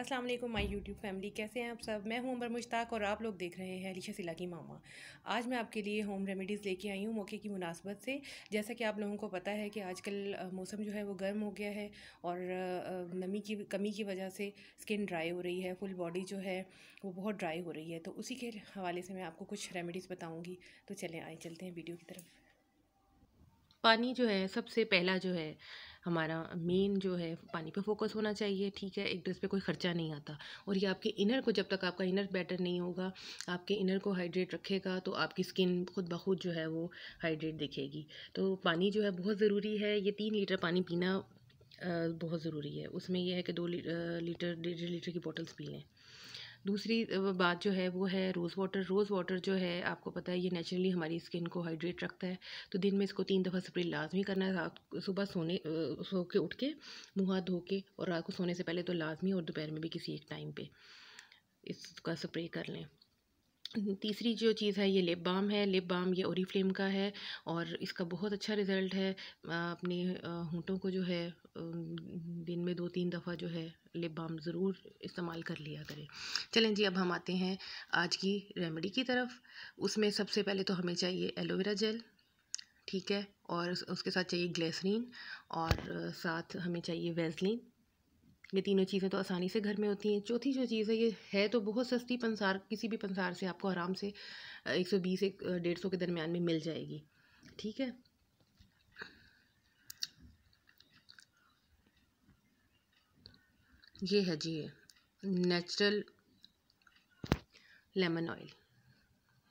अस्सलाम वालेकुम my YouTube family कैसे हैं आप सब मैं हूं अमर मुश्ताक और आप लोग देख रहे हैं अलीशा सिला की मामा आज मैं आपके लिए होम रेमेडीज़ लेके आई हूं मौके की मुनासबत से जैसा कि आप लोगों को पता है कि आजकल मौसम जो है वो गर्म हो गया है और नमी की कमी की वजह से स्किन ड्राई हो रही है फुल बॉडी जो है वो बहुत ड्राई हो रही है तो उसी के हवाले से मैं आपको कुछ रेमेडीज़ बताऊँगी तो चलें आए चलते हैं वीडियो की तरफ पानी जो है सबसे पहला जो है हमारा मेन जो है पानी पे फोकस होना चाहिए ठीक है एक ड्रेस पे कोई ख़र्चा नहीं आता और ये आपके इनर को जब तक आपका इनर बेटर नहीं होगा आपके इनर को हाइड्रेट रखेगा तो आपकी स्किन खुद ब खुद जो है वो हाइड्रेट दिखेगी तो पानी जो है बहुत ज़रूरी है ये तीन लीटर पानी पीना बहुत ज़रूरी है उसमें यह है कि दो लीटर डेढ़ लीटर की बॉटल्स पी लें दूसरी बात जो है वो है रोज़ वाटर रोज़ वाटर जो है आपको पता है ये नेचुरली हमारी स्किन को हाइड्रेट रखता है तो दिन में इसको तीन दफ़ा स्प्रे लाजमी करना है रात सुबह सोने सो के उठ के मुँह हाथ धो के और रात को सोने से पहले तो लाजमी और दोपहर में भी किसी एक टाइम पर इसका स्प्रे कर लें तीसरी जो चीज़ है ये लिप बाम है लिप बाम ये ओरी फ्लेम का है और इसका बहुत अच्छा रिज़ल्ट है अपने होंठों को जो है दिन में दो तीन दफ़ा जो है लिप बाम ज़रूर इस्तेमाल कर लिया करें चलें जी अब हम आते हैं आज की रेमेडी की तरफ उसमें सबसे पहले तो हमें चाहिए एलोवेरा जेल ठीक है और उसके साथ चाहिए ग्लेसरीन और साथ हमें चाहिए वेजलिन ये तीनों चीज़ें तो आसानी से घर में होती हैं चौथी जो चीज़ है ये है तो बहुत सस्ती पंसार किसी भी पंसार से आपको आराम से एक सौ बीस एक डेढ़ सौ के दरमियान में मिल जाएगी ठीक है ये है जी नेचुरल लेमन ऑयल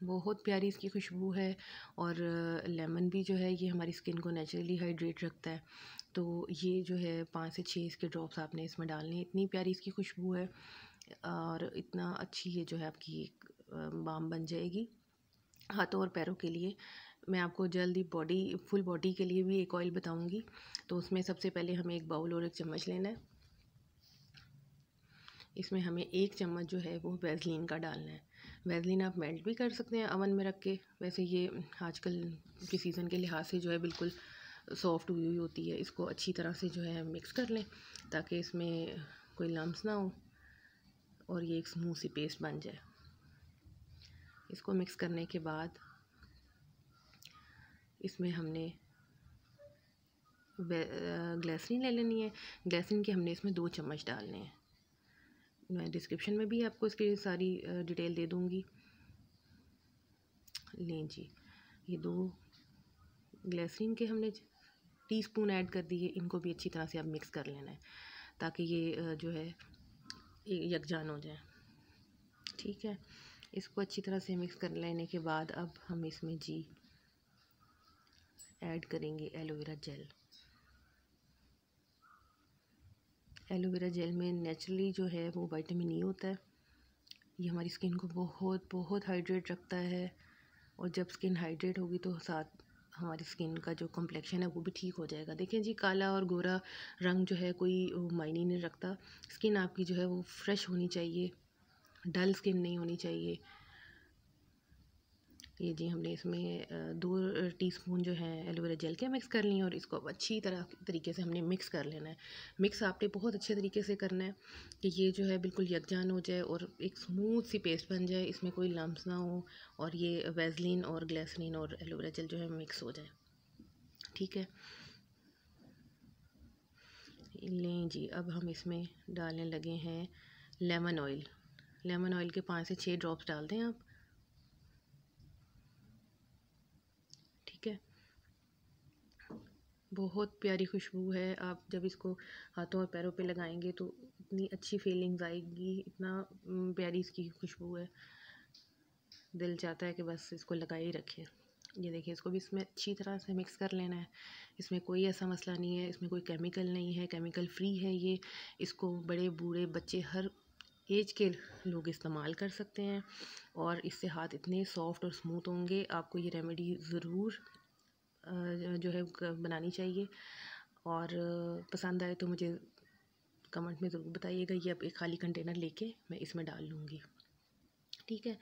बहुत प्यारी इसकी खुशबू है और लेमन uh, भी जो है ये हमारी स्किन को नेचुरली हाइड्रेट रखता है तो ये जो है पाँच से छः इसके ड्रॉप्स आपने इसमें डालने हैं इतनी प्यारी इसकी खुशबू है और इतना अच्छी ये जो है आपकी एक uh, बाम बन जाएगी हाथों और पैरों के लिए मैं आपको जल्दी बॉडी फुल बॉडी के लिए भी एक ऑयल बताऊंगी तो उसमें सबसे पहले हमें एक बाउल और एक चम्मच लेना है इसमें हमें एक चम्मच जो है वो वैजलिन का डालना है वैजलिन आप मेल्ट भी कर सकते हैं अवन में रख के वैसे ये आजकल के सीज़न के लिहाज से जो है बिल्कुल सॉफ्ट हुई हुई होती है इसको अच्छी तरह से जो है मिक्स कर लें ताकि इसमें कोई लम्स ना हो और ये एक स्मूथ सी पेस्ट बन जाए इसको मिक्स करने के बाद इसमें हमने ग्लैसरीन ले लेनी है ग्लैसरीन के हमने इसमें दो चम्मच डालने हैं मैं डिस्क्रिप्शन में भी आपको इसकी सारी डिटेल दे दूँगी लें जी ये दो ग्लैसिन के हमने टी स्पून ऐड कर दिए इनको भी अच्छी तरह से आप मिक्स कर लेना है ताकि ये जो है यकजान हो जाए ठीक है इसको अच्छी तरह से मिक्स कर लेने के बाद अब हम इसमें जी ऐड करेंगे एलोवेरा जेल एलोवेरा जेल में नेचुरली जो है वो वाइटामिन ई होता है ये हमारी स्किन को बहुत बहुत हाइड्रेट रखता है और जब स्किन हाइड्रेट होगी तो साथ हमारी स्किन का जो कम्प्लेक्शन है वो भी ठीक हो जाएगा देखें जी काला और गोरा रंग जो है कोई मायने नहीं रखता स्किन आपकी जो है वो फ्रेश होनी चाहिए डल स्किन नहीं होनी चाहिए ये जी हमने इसमें दो टीस्पून जो है एलोवेरा जेल के मिक्स कर लिए और इसको अब अच्छी तरह तरीके से हमने मिक्स कर लेना है मिक्स आपने बहुत अच्छे तरीके से करना है कि ये जो है बिल्कुल यकजान हो जाए और एक स्मूथ सी पेस्ट बन जाए इसमें कोई लम्स ना हो और ये वेजलिन और ग्लैसलिन और एलोवेरा जेल जो है मिक्स हो जाए ठीक है लें जी अब हम इसमें डालने लगे हैं लेमन ऑयल लेमन ऑयल के पाँच से छः ड्रॉप्स डाल दें आप बहुत प्यारी खुशबू है आप जब इसको हाथों और पैरों पे लगाएंगे तो इतनी अच्छी फीलिंग्स आएगी इतना प्यारी इसकी खुशबू है दिल चाहता है कि बस इसको लगा ही रखें ये देखिए इसको भी इसमें अच्छी तरह से मिक्स कर लेना है इसमें कोई ऐसा मसला नहीं है इसमें कोई केमिकल नहीं है केमिकल फ्री है ये इसको बड़े बूढ़े बच्चे हर एज के लोग इस्तेमाल कर सकते हैं और इससे हाथ इतने सॉफ्ट और स्मूथ होंगे आपको ये रेमेडी ज़रूर जो है बनानी चाहिए और पसंद आए तो मुझे कमेंट में ज़रूर बताइएगा ये अब एक खाली कंटेनर लेके मैं इसमें डाल लूँगी ठीक है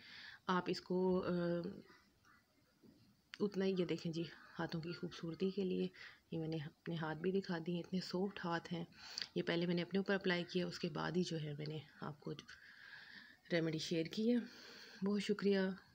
आप इसको उतना ही ये देखें जी हाथों की खूबसूरती के लिए ये मैंने अपने हाथ भी दिखा दिए इतने सॉफ्ट हाथ हैं ये पहले मैंने अपने ऊपर अप्लाई किया उसके बाद ही जो है मैंने आपको रेमेडी शेयर की है बहुत शुक्रिया